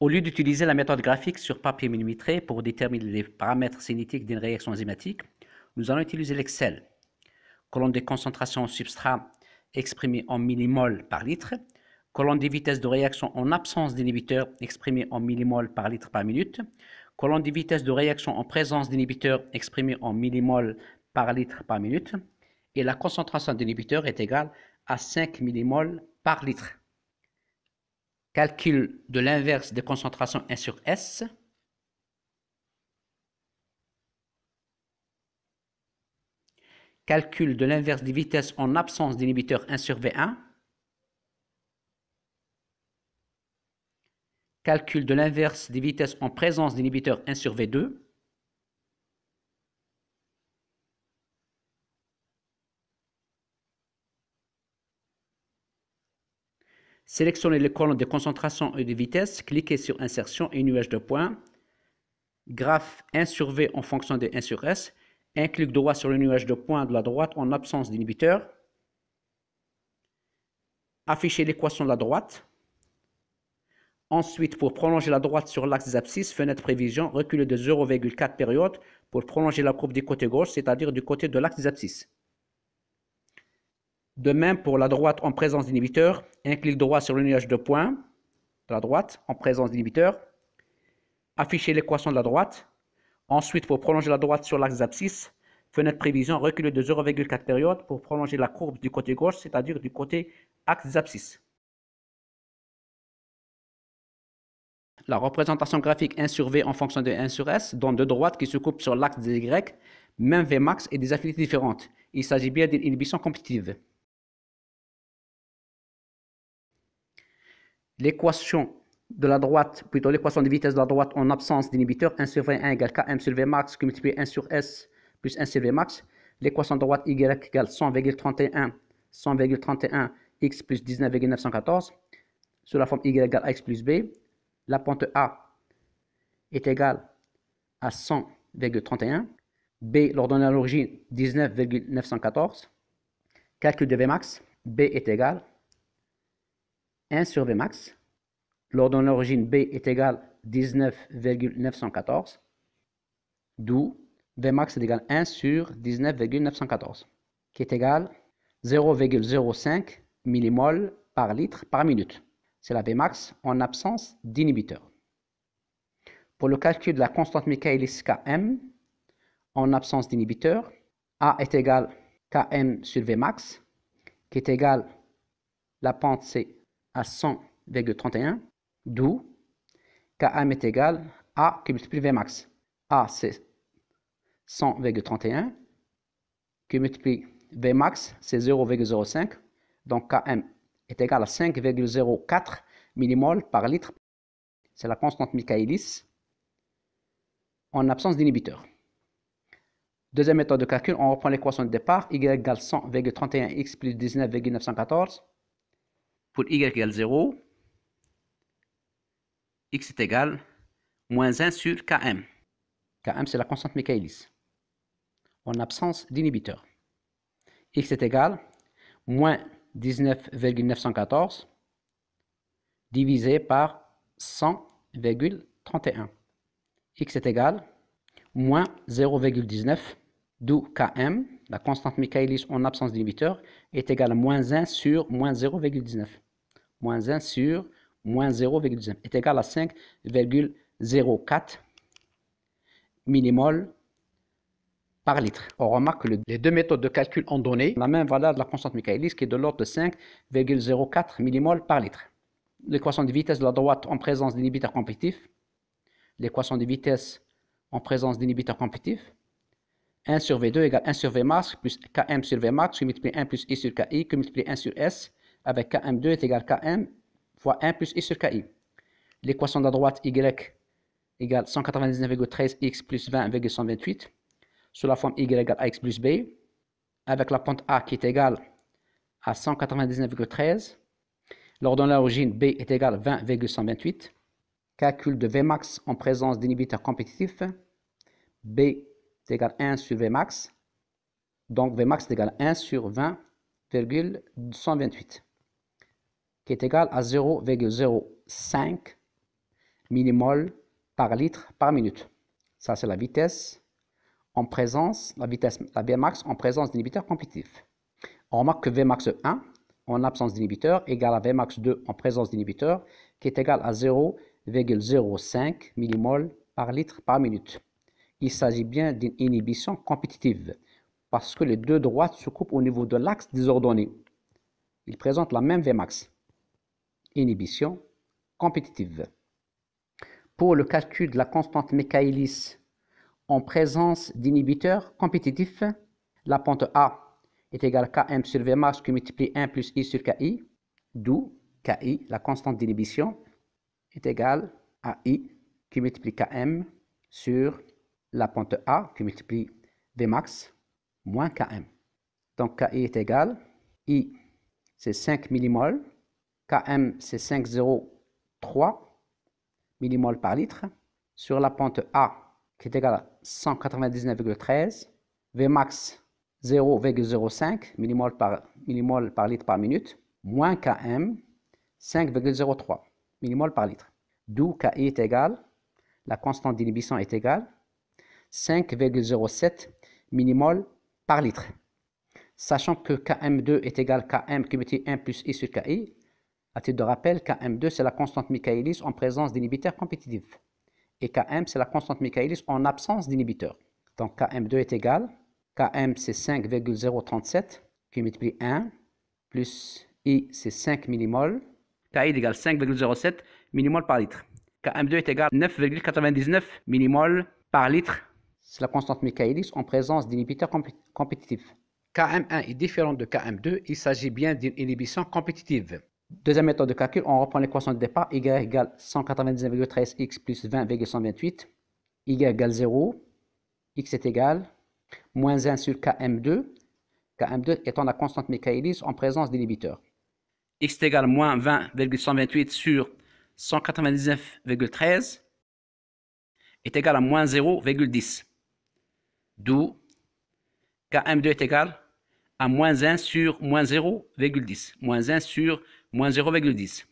Au lieu d'utiliser la méthode graphique sur papier millimétré pour déterminer les paramètres cinétiques d'une réaction enzymatique, nous allons utiliser l'Excel, colonne des concentrations en substrat exprimées en millimol par litre, colonne des vitesses de réaction en absence d'inhibiteur exprimées en millimol par litre par minute, colonne des vitesses de réaction en présence d'inhibiteur exprimées en millimol par litre par minute, et la concentration d'inhibiteur est égale à 5 millimol par litre calcul de l'inverse des concentrations 1 sur S. Calcul de l'inverse des vitesses en absence d'inhibiteur 1 sur V1. Calcul de l'inverse des vitesses en présence d'inhibiteur 1 sur V2. Sélectionnez les colonnes de concentration et de vitesse, cliquez sur Insertion et nuage de points. Graphe 1 sur V en fonction des 1 sur S. Un clic droit sur le nuage de points de la droite en absence d'inhibiteur. Affichez l'équation de la droite. Ensuite, pour prolonger la droite sur l'axe des abscisses, fenêtre prévision, reculez de 0,4 période pour prolonger la courbe du côté gauche, c'est-à-dire du côté de l'axe des abscisses. De même pour la droite en présence d'inhibiteur, un clic droit sur le nuage de points de la droite en présence d'inhibiteur. Afficher l'équation de la droite. Ensuite, pour prolonger la droite sur l'axe abscisse, fenêtre prévision reculée de 0,4 période pour prolonger la courbe du côté gauche, c'est-à-dire du côté axe abscisses. La représentation graphique 1 sur V en fonction de 1 sur S dont deux droites qui se coupent sur l'axe des Y, même Vmax et des affinités différentes. Il s'agit bien d'une inhibition compétitive. l'équation de la droite, plutôt l'équation de vitesse de la droite en absence d'inhibiteur, 1 sur v 1 égale Km sur V max que multiplié 1 sur S plus 1 sur V max. L'équation de droite Y égale 100,31 100,31 x plus 19,914 sur la forme y égale AX plus b. La pente A est égale à 100,31. B, l'ordonnée à l'origine, 19,914. Calcul de V max, B est égal 1 sur Vmax, l'ordre l'origine B est égal à 19,914, d'où Vmax est égal à 1 sur 19,914, qui est égal 0,05 millimoles par litre par minute. C'est la Vmax en absence d'inhibiteur. Pour le calcul de la constante Michaelis Km, en absence d'inhibiteur, A est égal Km sur Vmax, qui est égal, la pente C, à 100,31, d'où Km est égal à qui multiplie Vmax. A, c'est 100,31, qui multiplie Vmax, c'est 0,05, donc Km est égal à 5,04 millimoles par litre. C'est la constante Michaelis en absence d'inhibiteur. Deuxième méthode de calcul, on reprend l'équation de départ, y égale 100,31x plus 19,914 pour y égale 0, x est égal moins 1 sur Km. Km, c'est la constante Michaelis. En absence d'inhibiteur. x est égal moins 19,914 divisé par 100,31. x est égal moins 0,19, d'où Km la constante Michaelis en absence d'inhibiteur est égale à moins 1 sur moins 0,19. Moins 1 sur moins 0,19 est égale à 5,04 millimoles par litre. On remarque que les deux méthodes de calcul ont donné la même valeur de la constante Michaelis qui est de l'ordre de 5,04 millimoles par litre. L'équation de vitesse de la droite en présence d'inhibiteur compétitif. L'équation de vitesse en présence d'inhibiteur compétitif 1 sur V2 égale 1 sur Vmax plus Km sur Vmax max, que multiplie 1 plus I sur Ki, que multiplie 1 sur S, avec Km2 est égal Km fois 1 plus I sur Ki. L'équation de la droite Y égale 199,13x plus 20,128 sous la forme y égale ax plus b, avec la pente A qui est égale à 199,13. L'ordonnée l'origine B est égale 20,128. Calcul de Vmax en présence d'inhibiteurs compétitifs. B c'est égal à 1 sur Vmax. Donc Vmax est égal à 1 sur 20,128, qui est égal à 0,05 millimoles par litre par minute. Ça, c'est la vitesse en présence, la vitesse, la Vmax en présence d'inhibiteurs compétitifs. On remarque que Vmax 1 en absence d'inhibiteur égal à Vmax 2 en présence d'inhibiteur, qui est égal à 0,05 millimoles par litre par minute il s'agit bien d'une inhibition compétitive, parce que les deux droites se coupent au niveau de l'axe désordonné. Ils présentent la même Vmax. Inhibition compétitive. Pour le calcul de la constante Michaelis en présence d'inhibiteurs compétitifs, la pente A est égale à Km sur Vmax qui multiplie 1 plus I sur Ki, d'où Ki, la constante d'inhibition, est égale à I qui multiplie Km sur la pente A qui multiplie Vmax moins Km. Donc Ki est égal, I c'est 5 millimoles, Km c'est 5,03 millimoles par litre, sur la pente A qui est égale à 199,13, Vmax 0,05 millimol par, millimol par litre par minute, moins Km 5,03 millimoles par litre. D'où Ki est égal, la constante d'inhibition est égale 5,07 millimoles par litre. Sachant que Km2 est égal à Km multiplie 1 plus I sur Ki, à titre de rappel, Km2 c'est la constante Michaelis en présence d'inhibiteurs compétitifs et Km c'est la constante Michaelis en absence d'inhibiteur. Donc Km2 est égal, Km c'est 5,037 qui multiplie 1 plus I c'est 5 millimoles, Ki égal 5,07 millimoles par litre. Km2 est égal à 9,99 millimoles par litre c'est la constante Michaelis en présence d'inhibiteurs compétitifs. KM1 est différent de KM2, il s'agit bien d'une inhibition compétitive. Deuxième méthode de calcul, on reprend l'équation de départ, y égale 199,13x plus 20,128, y égale 0, x est égal moins 1 sur Km2, Km2 étant la constante Michaelis en présence d'inhibiteurs. x est égal moins 20,128 sur 199,13 est égal à moins 0,10. D'où Km2 est égal à moins 1 sur moins 0,10. Moins 1 sur moins 0,10.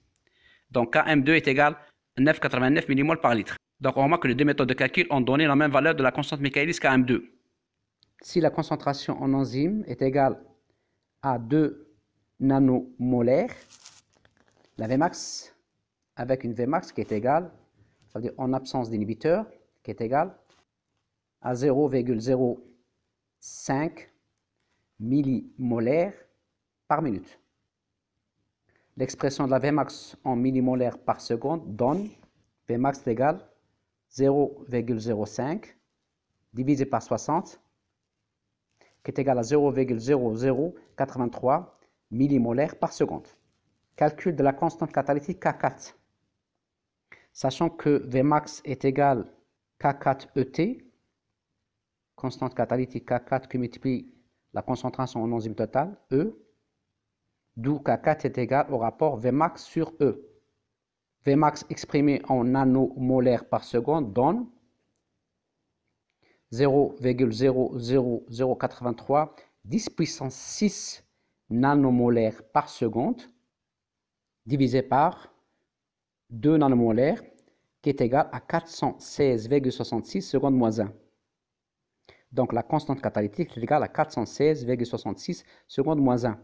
Donc Km2 est égal à 9,89 millimoles par litre. Donc on remarque que les deux méthodes de calcul ont donné la même valeur de la constante Michaelis Km2. Si la concentration en enzyme est égale à 2 nanomolaires, la Vmax avec une Vmax qui est égale, cest à dire en absence d'inhibiteur, qui est égale à 0,05 millimolaires par minute. L'expression de la Vmax en millimolaires par seconde donne Vmax égale 0,05 divisé par 60 qui est égal à 0,0083 millimolaires par seconde. Calcul de la constante catalytique K4. Sachant que Vmax est égal K4ET, constante catalytique K4 qui multiplie la concentration en enzyme totale, E, d'où K4 est égal au rapport Vmax sur E. Vmax exprimé en nanomolaires par seconde donne 0,00083 10 puissance 6 nanomolaires par seconde divisé par 2 nanomolaires qui est égal à 416,66 secondes moins 1. Donc la constante catalytique est égale à 416,66 secondes moins 1.